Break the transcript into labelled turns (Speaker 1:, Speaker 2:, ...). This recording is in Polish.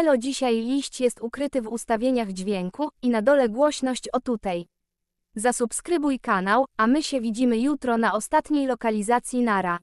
Speaker 1: Elo dzisiaj liść jest ukryty w ustawieniach dźwięku i na dole głośność o tutaj. Zasubskrybuj kanał, a my się widzimy jutro na ostatniej lokalizacji Nara.